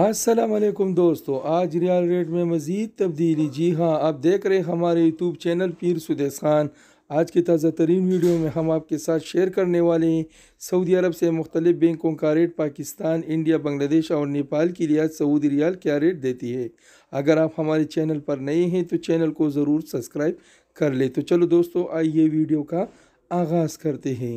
असलम दोस्तों आज real rate में मज़ीद तब्दीली जी हाँ आप देख रहे हैं हमारे यूट्यूब चैनल पीर सुदेश खान आज की ताज़ा तरीन वीडियो में हम आपके साथ शेयर करने वाले हैं सऊदी अरब से मुख्तलिफ बैंकों का रेट पाकिस्तान इंडिया बांग्लादेश और नेपाल की रियाज सऊदी रियाल क्या रेट देती है अगर आप हमारे चैनल पर नए हैं तो चैनल को ज़रूर सब्सक्राइब कर ले तो चलो दोस्तों आइए वीडियो का आगाज़ करते हैं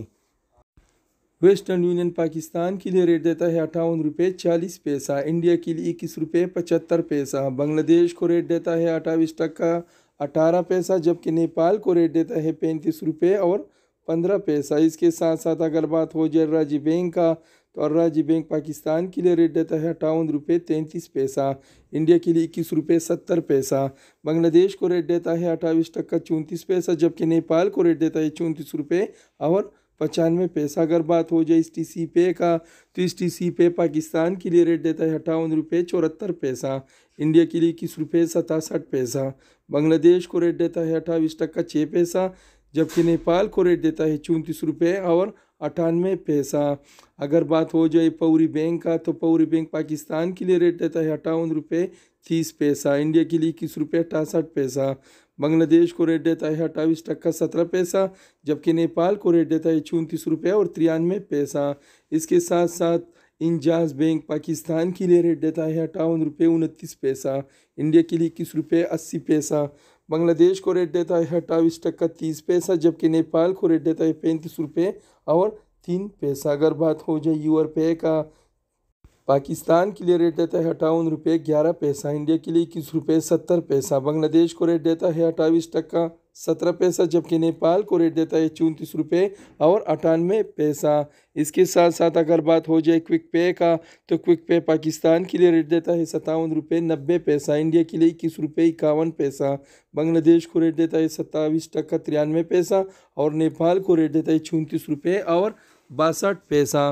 वेस्टर्न यूनियन पाकिस्तान के लिए रेट देता है अट्ठावन रुपये चालीस पैसा इंडिया के लिए इक्कीस रुपये पचहत्तर पैसा बांग्लादेश को रेट देता है अट्ठाईस टक्का अठारह पैसा जबकि नेपाल को रेट देता है पैंतीस रुपये और पंद्रह पैसा इसके साथ साथ अगर बात हो जाए राज्य बैंक का तो राज्य बैंक पाकिस्तान के लिए रेट देता है अट्ठावन रुपये तैंतीस पैसा इंडिया के लिए इक्कीस रुपये सत्तर पैसा बांग्लादेश को रेट देता है अट्ठाईस टक्का चौंतीस पैसा जबकि नेपाल को रेट देता है चौंतीस रुपये और पचानवे पैसा अगर बात हो जाए इस टी सी पे का तो इस टी सी पे पाकिस्तान के लिए रेट देता है अट्ठावन रुपये चौहत्तर पैसा इंडिया के लिए इक्कीस रुपये सतासठ पैसा बांग्लादेश को रेट देता है अट्ठावी टक्का छः पैसा जबकि नेपाल को रेट देता है चौंतीस रुपये और अट्ठानवे पैसा अगर बात हो जाए पौरी बैंक का तो पौरी बैंक पाकिस्तान के लिए रेट देता है अट्ठावन रुपये तीस पैसा इंडिया के लिए इक्कीस रुपये अठासठ पैसा बांग्लादेश को रेट देता है अट्ठाईस टक्का सत्रह पैसा जबकि नेपाल को रेट देता है चौंतीस रुपया और तिरानवे पैसा इसके साथ साथ इंजाज बैंक पाकिस्तान के लिए रेट देता है अट्ठावन रुपये उनतीस पैसा इंडिया के लिए इक्कीस रुपये अस्सी पैसा बांग्लादेश को रेट देता है अट्ठाईस टक्का तीस पैसा जबकि नेपाल को रेट देता है पैंतीस रुपये और तीन पैसा अगर बात हो जाए यूर पे का पाकिस्तान के लिए रेट देता है अठावन रुपये ग्यारह पैसा इंडिया के लिए इक्कीस रुपये सत्तर पैसा बांग्लादेश को रेट देता है अट्ठाईस टक्का सत्रह पैसा जबकि नेपाल को रेट देता है चौंतीस रुपये और अठानवे पैसा इसके साथ साथ अगर बात हो जाए क्विक पे का तो क्विक पे पाकिस्तान के लिए रेट देता है सत्तावन रुपये नब्बे पैसा इंडिया के लिए इक्कीस रुपये इक्यावन पैसा बांग्लादेश को रेट देता है सत्ताईस टक्का तिरानवे पैसा और नेपाल को रेट देता है चौंतीस रुपये और बासठ पैसा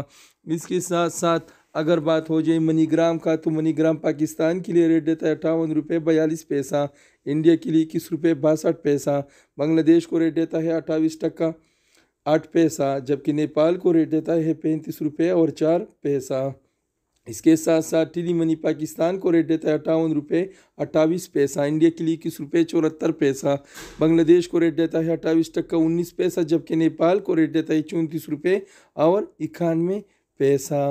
इसके साथ साथ अगर बात हो जाए मनीग्राम का तो मनीग्राम पाकिस्तान के लिए रेट देता है अट्ठावन रुपये बयालीस पैसा इंडिया के लिए इक्कीस रुपये बासठ पैसा बांग्लादेश को रेट देता है अट्ठाईस टक्का आठ पैसा जबकि नेपाल को रेट देता है पैंतीस रुपये और चार पैसा इसके साथ साथ टीली मनी पाकिस्तान को रेट देता है अट्ठावन रुपये अट्ठाईस पैसा इंडिया के लिए इक्कीस रुपये चौहत्तर पैसा बांग्लादेश को रेट देता है अट्ठाईस टक्का उन्नीस पैसा जबकि नेपाल को रेट देता है चौंतीस रुपये और इक्यानवे पैसा